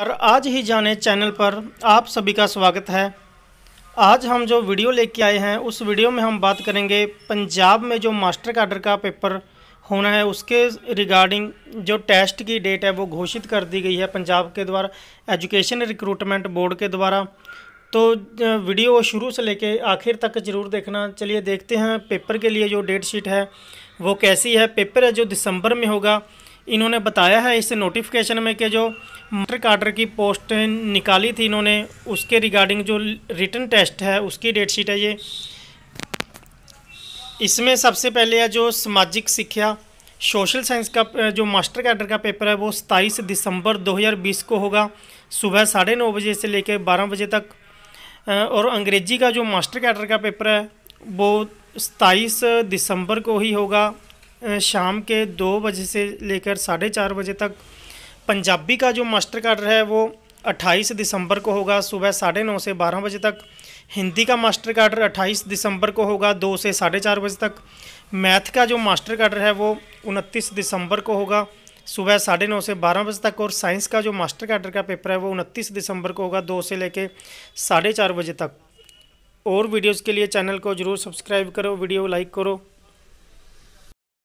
और आज ही जाने चैनल पर आप सभी का स्वागत है आज हम जो वीडियो लेके आए हैं उस वीडियो में हम बात करेंगे पंजाब में जो मास्टर काडर का पेपर होना है उसके रिगार्डिंग जो टेस्ट की डेट है वो घोषित कर दी गई है पंजाब के द्वारा एजुकेशन रिक्रूटमेंट बोर्ड के द्वारा तो वीडियो शुरू से लेके आखिर तक ज़रूर देखना चलिए देखते हैं पेपर के लिए जो डेट शीट है वो कैसी है पेपर है जो दिसंबर में होगा इन्होंने बताया है इस नोटिफिकेशन में कि जो मास्टर काटर की पोस्ट निकाली थी इन्होंने उसके रिगार्डिंग जो रिटर्न टेस्ट है उसकी डेट शीट है ये इसमें सबसे पहले है जो सामाजिक शिक्षा सोशल साइंस का जो मास्टर कैडर का पेपर है वो सताईस दिसंबर 2020 को होगा सुबह साढ़े नौ बजे से लेकर बारह बजे तक और अंग्रेजी का जो मास्टर कैडर का पेपर है वो सताईस दिसंबर को ही होगा शाम के दो बजे से लेकर साढ़े चार बजे तक पंजाबी का जो मास्टर कार्ड है वो 28 दिसंबर को होगा सुबह साढ़े नौ से बारह बजे तक हिंदी का मास्टर कार्ड 28 दिसंबर को होगा दो से साढ़े चार बजे तक मैथ का जो मास्टर कार्डर है वो 29 दिसंबर को होगा सुबह साढ़े नौ से बारह बजे तक और साइंस का जो मास्टर कार्ड का पेपर है वो उनतीस दिसंबर को होगा दो से लेकर साढ़े चार बजे तक और वीडियोज़ के लिए चैनल को ज़रूर सब्सक्राइब करो वीडियो लाइक करो